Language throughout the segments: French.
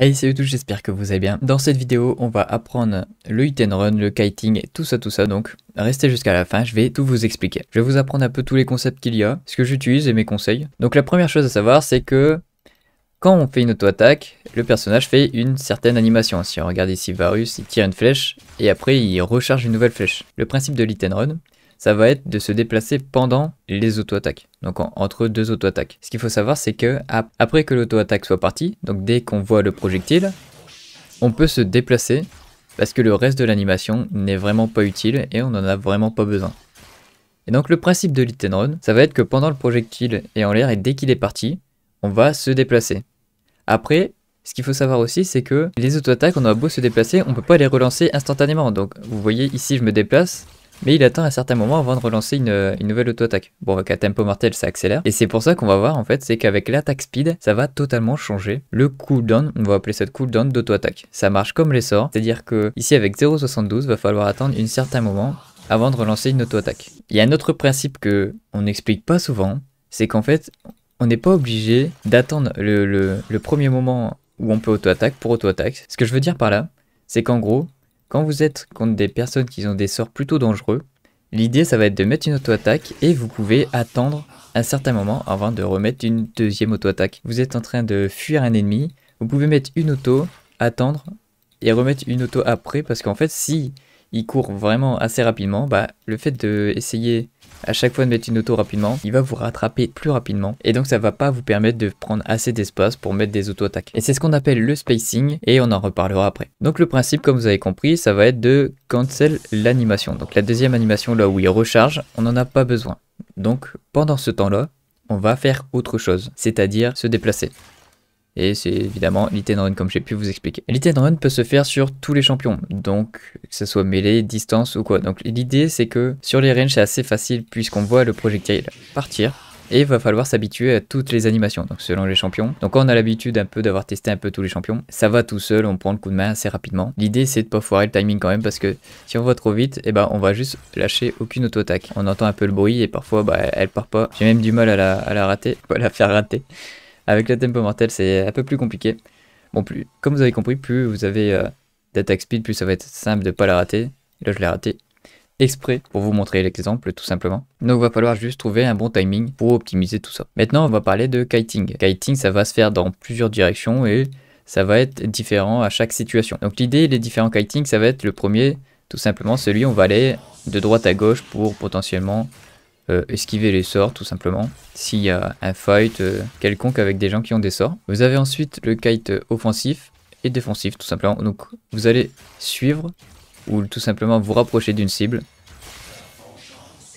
Hey salut tout, j'espère que vous allez bien. Dans cette vidéo, on va apprendre le hit and run, le kiting, tout ça, tout ça, donc restez jusqu'à la fin, je vais tout vous expliquer. Je vais vous apprendre un peu tous les concepts qu'il y a, ce que j'utilise et mes conseils. Donc la première chose à savoir, c'est que quand on fait une auto-attaque, le personnage fait une certaine animation. Si on regarde ici Varus, il tire une flèche et après il recharge une nouvelle flèche. Le principe de l'hit and run, ça va être de se déplacer pendant les auto-attaques, donc entre deux auto-attaques. Ce qu'il faut savoir, c'est que après que l'auto-attaque soit partie, donc dès qu'on voit le projectile, on peut se déplacer parce que le reste de l'animation n'est vraiment pas utile et on n'en a vraiment pas besoin. Et donc le principe de l'Hit Run, ça va être que pendant le projectile est en l'air et dès qu'il est parti, on va se déplacer. Après, ce qu'il faut savoir aussi, c'est que les auto-attaques, on a beau se déplacer, on peut pas les relancer instantanément. Donc vous voyez ici, je me déplace, mais il attend un certain moment avant de relancer euh, une, nouvelle auto-attaque. Bon, avec un tempo mortel, ça accélère. Et c'est pour ça qu'on va voir, en fait, c'est qu'avec l'attaque speed, ça va totalement changer le cooldown. On va appeler ça cooldown d'auto-attaque. Ça marche comme les sorts, c'est-à-dire que ici, avec 0.72, va falloir attendre un certain moment avant de relancer une auto-attaque. Il y a un autre principe que on n'explique pas souvent, c'est qu'en fait, on n'est pas obligé d'attendre le, le premier moment où on peut auto-attaque pour auto-attaque. Ce que je veux dire par là, c'est qu'en gros, quand vous êtes contre des personnes qui ont des sorts plutôt dangereux, l'idée ça va être de mettre une auto-attaque et vous pouvez attendre un certain moment avant de remettre une deuxième auto-attaque. Vous êtes en train de fuir un ennemi, vous pouvez mettre une auto, attendre et remettre une auto après parce qu'en fait si il court vraiment assez rapidement, bah, le fait d'essayer à chaque fois de mettre une auto rapidement, il va vous rattraper plus rapidement et donc ça va pas vous permettre de prendre assez d'espace pour mettre des auto-attaques. Et c'est ce qu'on appelle le spacing et on en reparlera après. Donc le principe, comme vous avez compris, ça va être de cancel l'animation. Donc la deuxième animation là où il recharge, on n'en a pas besoin. Donc pendant ce temps-là, on va faire autre chose, c'est-à-dire se déplacer. Et c'est évidemment l'ité run comme j'ai pu vous expliquer. l'ité run peut se faire sur tous les champions, donc que ce soit mêlée, distance ou quoi. Donc l'idée c'est que sur les ranges c'est assez facile puisqu'on voit le projectile partir et il va falloir s'habituer à toutes les animations, donc selon les champions. Donc on a l'habitude un peu d'avoir testé un peu tous les champions, ça va tout seul, on prend le coup de main assez rapidement. L'idée c'est de pas foirer le timing quand même parce que si on va trop vite, eh ben on va juste lâcher aucune auto-attaque. On entend un peu le bruit et parfois bah, elle part pas. J'ai même du mal à la, à la rater, à la faire rater. Avec la tempo mortelle, c'est un peu plus compliqué. Bon, plus, comme vous avez compris, plus vous avez euh, d'attaque speed, plus ça va être simple de ne pas la rater. là, je l'ai raté exprès pour vous montrer l'exemple tout simplement. Donc il va falloir juste trouver un bon timing pour optimiser tout ça. Maintenant on va parler de kiting. Kiting ça va se faire dans plusieurs directions et ça va être différent à chaque situation. Donc l'idée des différents kiting ça va être le premier tout simplement celui où on va aller de droite à gauche pour potentiellement euh, esquiver les sorts tout simplement, s'il y a un fight euh, quelconque avec des gens qui ont des sorts. Vous avez ensuite le kite euh, offensif et défensif tout simplement, donc vous allez suivre ou tout simplement vous rapprocher d'une cible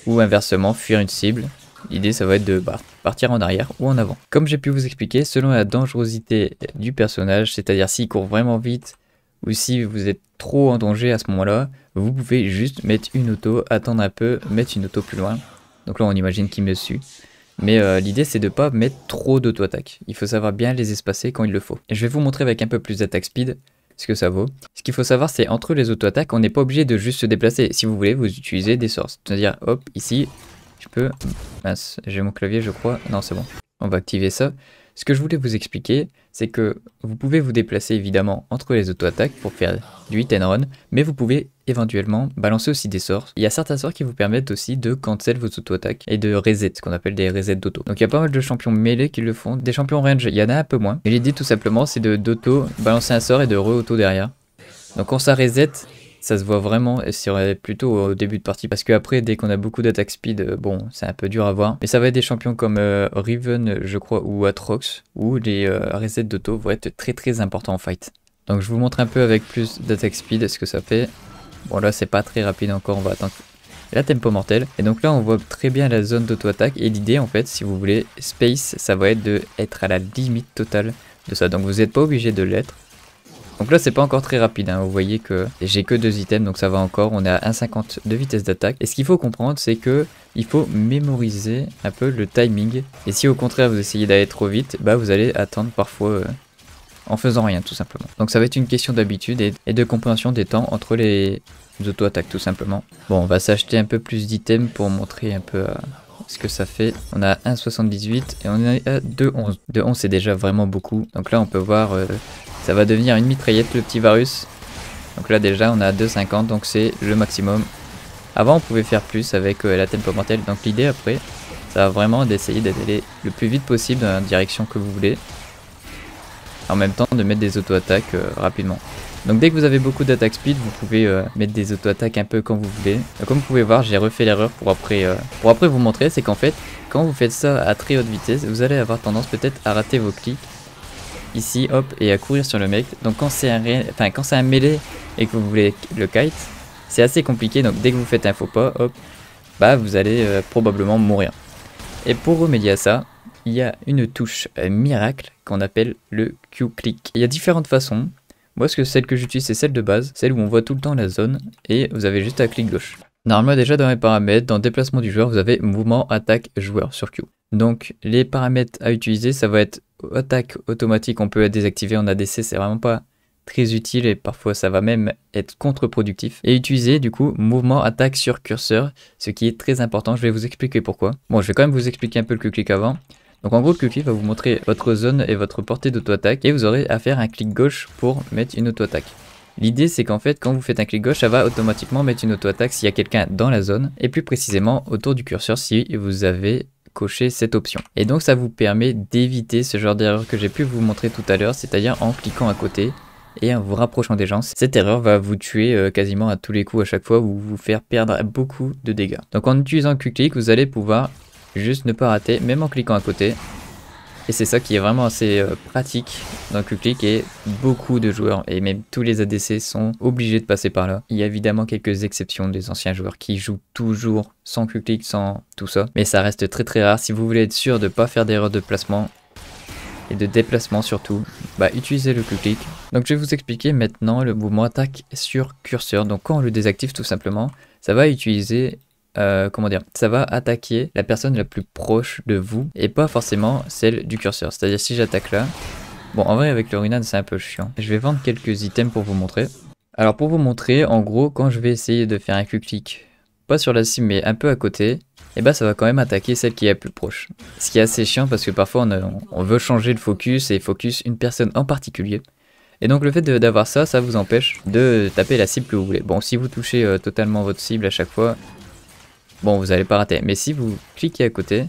ou inversement fuir une cible. L'idée ça va être de partir en arrière ou en avant. Comme j'ai pu vous expliquer, selon la dangerosité du personnage, c'est-à-dire s'il court vraiment vite ou si vous êtes trop en danger à ce moment-là, vous pouvez juste mettre une auto, attendre un peu, mettre une auto plus loin donc là, on imagine qu'il me suit, Mais euh, l'idée, c'est de ne pas mettre trop d'auto-attaques. Il faut savoir bien les espacer quand il le faut. Et je vais vous montrer avec un peu plus d'attaque speed ce que ça vaut. Ce qu'il faut savoir, c'est entre les auto-attaques, on n'est pas obligé de juste se déplacer. Si vous voulez, vous utilisez des sorts. C'est-à-dire, hop, ici, je peux... Mince, j'ai mon clavier, je crois. Non, c'est bon. On va activer ça. Ce que je voulais vous expliquer, c'est que vous pouvez vous déplacer évidemment entre les auto-attaques pour faire du hit and run, mais vous pouvez éventuellement balancer aussi des sorts. Il y a certains sorts qui vous permettent aussi de cancel vos auto-attaques et de reset, ce qu'on appelle des resets d'auto. Donc il y a pas mal de champions mêlés qui le font, des champions range, il y en a un peu moins. Mais l'idée tout simplement c'est d'auto, balancer un sort et de re-auto derrière. Donc quand ça reset, ça se voit vraiment et c'est plutôt au début de partie parce qu'après dès qu'on a beaucoup d'attaque speed, euh, bon c'est un peu dur à voir. Mais ça va être des champions comme euh, Riven je crois ou Atrox où les euh, resets d'auto vont être très très importants en fight. Donc je vous montre un peu avec plus d'attaque speed ce que ça fait. Bon là c'est pas très rapide encore, on va attendre la tempo mortelle. Et donc là, on voit très bien la zone d'auto-attaque. Et l'idée, en fait, si vous voulez, space, ça va être de être à la limite totale de ça. Donc vous n'êtes pas obligé de l'être. Donc là c'est pas encore très rapide, hein. vous voyez que j'ai que deux items donc ça va encore, on est à 1,50 de vitesse d'attaque. Et ce qu'il faut comprendre c'est que il faut mémoriser un peu le timing. Et si au contraire vous essayez d'aller trop vite, bah vous allez attendre parfois euh, en faisant rien tout simplement. Donc ça va être une question d'habitude et, de compréhension des temps entre les auto-attaques tout simplement. Bon on va s'acheter un peu plus d'items pour montrer un peu euh, ce que ça fait. On a 1,78 et on est à 2,11. 2,11 c'est déjà vraiment beaucoup. Donc là on peut voir euh, ça va devenir une mitraillette le petit Varus. Donc là déjà on a 2,50 donc c'est le maximum. Avant on pouvait faire plus avec euh, la tempo mortelle. Donc l'idée après ça va vraiment d'essayer d'aller le plus vite possible dans la direction que vous voulez. En même temps de mettre des auto-attaques euh, rapidement. Donc dès que vous avez beaucoup d'attaque speed, vous pouvez euh, mettre des auto-attaques un peu quand vous voulez. Comme vous pouvez voir, j'ai refait l'erreur pour après pour après vous montrer, c'est qu'en fait, quand vous faites ça à très haute vitesse, vous allez avoir tendance peut-être à rater vos clics ici, hop, et à courir sur le mec. Donc quand c'est un, enfin, quand un mêlé et que vous voulez le kite, c'est assez compliqué. Donc dès que vous faites un faux pas, hop, bah vous allez euh, probablement mourir. Et pour remédier à ça, il y a une touche euh, miracle qu'on appelle le Q-click. Il y a différentes façons. Moi, ce que celle que j'utilise, c'est celle de base, celle où on voit tout le temps la zone, et vous avez juste à clic gauche. Normalement, déjà dans les paramètres, dans déplacement du joueur, vous avez mouvement, attaque, joueur sur Q. Donc, les paramètres à utiliser, ça va être attaque automatique, on peut la désactiver en ADC, c'est vraiment pas très utile et parfois ça va même être contre-productif. Et utiliser du coup mouvement attaque sur curseur, ce qui est très important, je vais vous expliquer pourquoi. Bon, je vais quand même vous expliquer un peu le clic avant. Donc en gros, le Q-Click va vous montrer votre zone et votre portée d'auto-attaque et vous aurez à faire un clic gauche pour mettre une auto-attaque. L'idée c'est qu'en fait quand vous faites un clic gauche ça va automatiquement mettre une auto-attaque s'il y a quelqu'un dans la zone et plus précisément autour du curseur si vous avez cocher cette option. Et donc ça vous permet d'éviter ce genre d'erreur que j'ai pu vous montrer tout à l'heure, c'est-à-dire en cliquant à côté et en vous rapprochant des gens. Cette erreur va vous tuer euh, quasiment à tous les coups à chaque fois ou vous faire perdre beaucoup de dégâts. Donc en utilisant Q-Click, vous allez pouvoir juste ne pas rater, même en cliquant à côté, et c'est ça qui est vraiment assez euh, pratique dans Q-Click et beaucoup de joueurs, et même tous les ADC sont obligés de passer par là. Il y a évidemment quelques exceptions des anciens joueurs qui jouent toujours sans Q-Click, sans tout ça, mais ça reste très très rare. Si vous voulez être sûr de ne pas faire d'erreur de placement, et de déplacement surtout, bah, utilisez le Q-Click. Donc je vais vous expliquer maintenant le mouvement attaque sur curseur. Donc quand on le désactive tout simplement, ça va utiliser euh, comment dire, ça va attaquer la personne la plus proche de vous et pas forcément celle du curseur. C'est-à-dire si j'attaque là, bon en vrai avec le Runan c'est un peu chiant. Je vais vendre quelques items pour vous montrer. Alors pour vous montrer, en gros quand je vais essayer de faire un clic-clic, pas sur la cible mais un peu à côté, et bah ben, ça va quand même attaquer celle qui est la plus proche. Ce qui est assez chiant parce que parfois on, veut changer le focus et focus une personne en particulier. Et donc le fait d'avoir ça, ça vous empêche de taper la cible que vous voulez. Bon, si vous touchez euh, totalement votre cible à chaque fois, Bon, vous allez pas rater. Mais si vous cliquez à côté,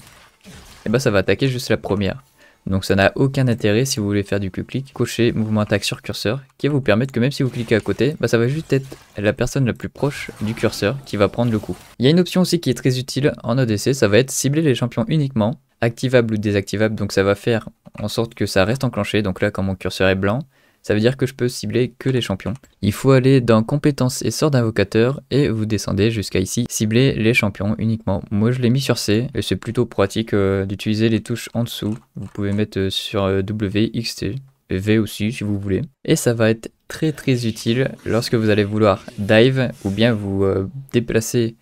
eh ben, ça va attaquer juste la première. Donc ça n'a aucun intérêt si vous voulez faire du clic clic Cochez mouvement attaque sur curseur qui va vous permettre que même si vous cliquez à côté, bah, ça va juste être la personne la plus proche du curseur qui va prendre le coup. Il y a une option aussi qui est très utile en ODC, e ça va être cibler les champions uniquement, activable ou désactivable. Donc ça va faire en sorte que ça reste enclenché. Donc là quand mon curseur est blanc, ça veut dire que je peux cibler que les champions. Il faut aller dans compétences et sort d'invocateur et vous descendez jusqu'à ici, cibler les champions uniquement. Moi je l'ai mis sur C et c'est plutôt pratique euh, d'utiliser les touches en dessous. Vous pouvez mettre euh, sur euh, W, X, T. V aussi si vous voulez. Et ça va être très très utile lorsque vous allez vouloir dive ou bien vous déplacer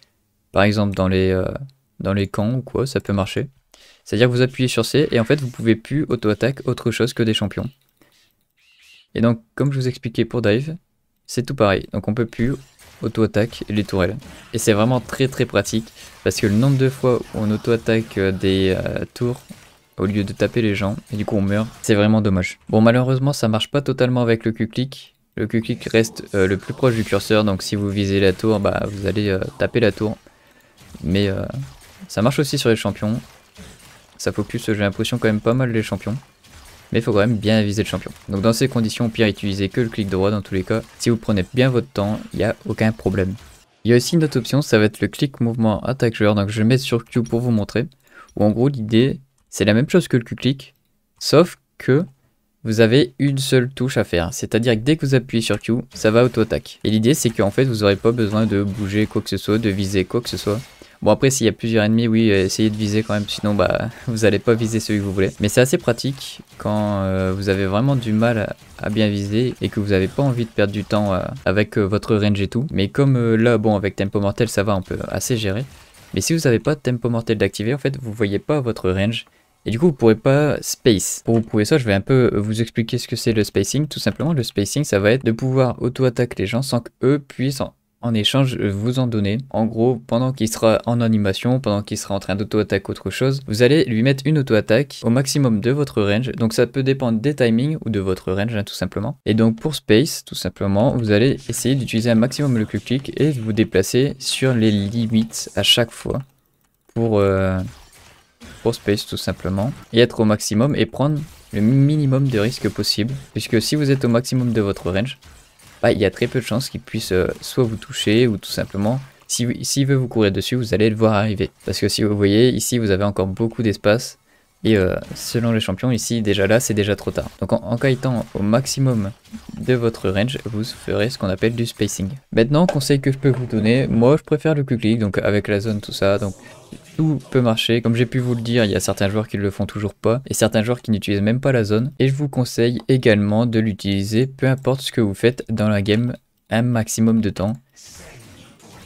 par exemple dans les, dans les camps ou quoi, ça peut marcher. C'est-à-dire que vous appuyez sur C et en fait vous pouvez plus auto-attaque autre chose que des champions. Et donc, comme je vous expliquais pour dive, c'est tout pareil. Donc on peut plus auto-attaque les tourelles. Et c'est vraiment très très pratique parce que le nombre de fois où on auto-attaque euh, des euh, tours au lieu de taper les gens et du coup on meurt, c'est vraiment dommage. Bon malheureusement ça marche pas totalement avec le Q-click. Le Q-click reste euh, le plus proche du curseur donc si vous visez la tour bah vous allez taper la tour. Mais ça marche aussi sur les champions. Ça focus j'ai l'impression quand même pas mal les champions mais il faut quand même bien viser le champion. Donc dans ces conditions, pire utiliser que le clic droit dans tous les cas. Si vous prenez bien votre temps, il n'y a aucun problème. Il y a aussi une autre option, ça va être le clic mouvement attaque joueur, donc je vais mettre sur Q pour vous montrer. Ou en gros l'idée, c'est la même chose que le q clic, sauf que vous avez une seule touche à faire. C'est-à-dire que dès que vous appuyez sur Q, ça va auto-attaque. Et l'idée, c'est qu'en fait, vous n'aurez pas besoin de bouger quoi que ce soit, de viser quoi que ce soit. Bon, après, s'il y a plusieurs ennemis, oui, euh, essayez de viser quand même, sinon bah, vous n'allez pas viser celui que vous voulez. Mais c'est assez pratique quand euh, vous avez vraiment du mal à, bien viser et que vous n'avez pas envie de perdre du temps euh, avec votre range et tout. Mais comme là, bon, avec Tempo Mortel, ça va, on peut assez gérer. Mais si vous n'avez pas de Tempo Mortel d'activer, en fait, vous voyez pas votre range. Et du coup, vous pourrez pas space. Pour vous prouver ça, je vais un peu vous expliquer ce que c'est le spacing. Tout simplement, le spacing, ça va être de pouvoir auto-attaquer les gens sans qu'eux puissent en échange euh, vous en donnez. En gros, pendant qu'il sera en animation, pendant qu'il sera en train d'auto-attaque autre chose, vous allez lui mettre une auto-attaque au maximum de votre range. Donc ça peut dépendre des timings ou de votre range hein, tout simplement. Et donc pour Space, tout simplement, vous allez essayer d'utiliser un maximum le clic-clic et vous déplacer sur les limites à chaque fois pour, euh, pour Space tout simplement. Et être au maximum et prendre le minimum de risques possible. Puisque si vous êtes au maximum de votre range, bah, il y a très peu de chances qu'il puisse euh, soit vous toucher ou tout simplement, s'il veut vous courir dessus, vous allez le voir arriver. Parce que si vous voyez, ici vous avez encore beaucoup d'espace. Et euh, selon les champions ici, déjà là, c'est déjà trop tard. Donc en, en au maximum de votre range, vous ferez ce qu'on appelle du spacing. Maintenant, conseil que je peux vous donner, moi je préfère le q click, donc avec la zone, tout ça. Donc tout peut marcher. Comme j'ai pu vous le dire, il y a certains joueurs qui le font toujours pas et certains joueurs qui n'utilisent même pas la zone. Et je vous conseille également de l'utiliser, peu importe ce que vous faites dans la game, un maximum de temps.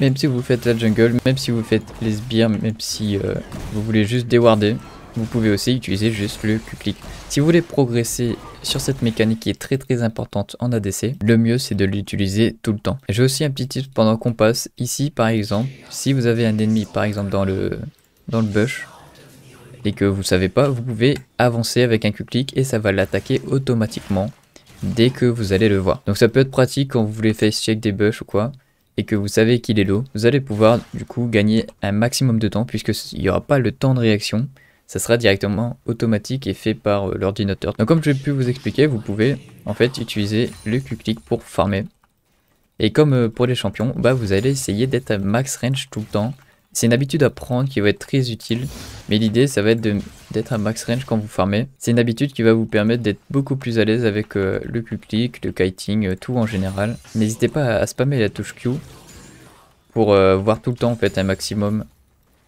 Même si vous faites la jungle, même si vous faites les sbires, même si euh, vous voulez juste déwarder, vous pouvez aussi utiliser juste le Q-click. Si vous voulez progresser sur cette mécanique qui est très très importante en ADC, le mieux c'est de l'utiliser tout le temps. J'ai aussi un petit tip pendant qu'on passe. Ici par exemple, si vous avez un ennemi par exemple dans le, dans le bush, et que vous ne savez pas, vous pouvez avancer avec un clic et ça va l'attaquer automatiquement dès que vous allez le voir. Donc ça peut être pratique quand vous voulez face check des bush ou quoi et que vous savez qu'il est low, vous allez pouvoir du coup gagner un maximum de temps puisque il n'y aura pas le temps de réaction ça sera directement automatique et fait par euh, l'ordinateur. Donc comme j'ai pu vous expliquer, vous pouvez en fait utiliser le Q-Click pour farmer. Et comme euh, pour les champions, bah vous allez essayer d'être à max range tout le temps. C'est une habitude à prendre qui va être très utile, mais l'idée ça va être d'être à max range quand vous farmez. C'est une habitude qui va vous permettre d'être beaucoup plus à l'aise avec euh, le Q-click, le kiting, tout en général. N'hésitez pas à, spammer la touche Q pour voir tout le temps en fait un maximum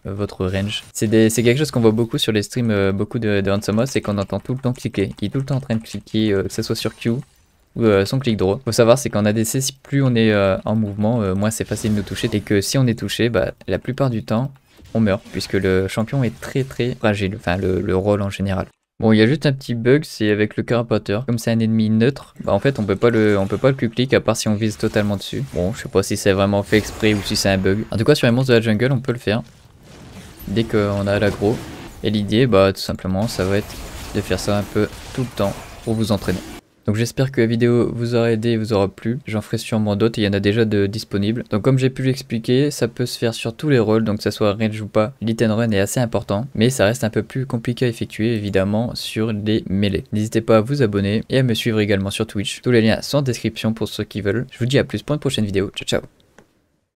euh, votre range. C'est quelque chose qu'on voit beaucoup sur les streams, euh, beaucoup de, de Handsome c'est qu'on entend tout le temps cliquer. qui est tout le temps en train de cliquer, euh, que ce soit sur Q ou son clic droit. Faut savoir, c'est qu'en ADC, si plus on est en mouvement, moins c'est facile de nous toucher. Et que si on est touché, bah, la plupart du temps, on meurt, puisque le champion est très très fragile, enfin le, rôle en général. Bon, il y a juste un petit bug, c'est avec le carapateur. Comme c'est un ennemi neutre, bah en fait, on peut pas le, on peut pas le q clic à part si on vise totalement dessus. Bon, je sais pas si c'est vraiment fait exprès ou si c'est un bug. En tout cas, sur les monstres de la jungle, on peut le faire dès qu'on a l'aggro. Et l'idée, bah, tout simplement, ça va être de faire ça un peu tout le temps pour vous entraîner. Donc j'espère que la vidéo vous aura aidé et vous aura plu. J'en ferai sûrement d'autres, il y en a déjà de disponibles. Donc comme j'ai pu l'expliquer, ça peut se faire sur tous les rôles, donc que ça soit range ou pas, l'it run est assez important, mais ça reste un peu plus compliqué à effectuer évidemment sur les mêlées. N'hésitez pas à vous abonner et à me suivre également sur Twitch. Tous les liens sont en description pour ceux qui veulent. Je vous dis à plus pour une prochaine vidéo. Ciao ciao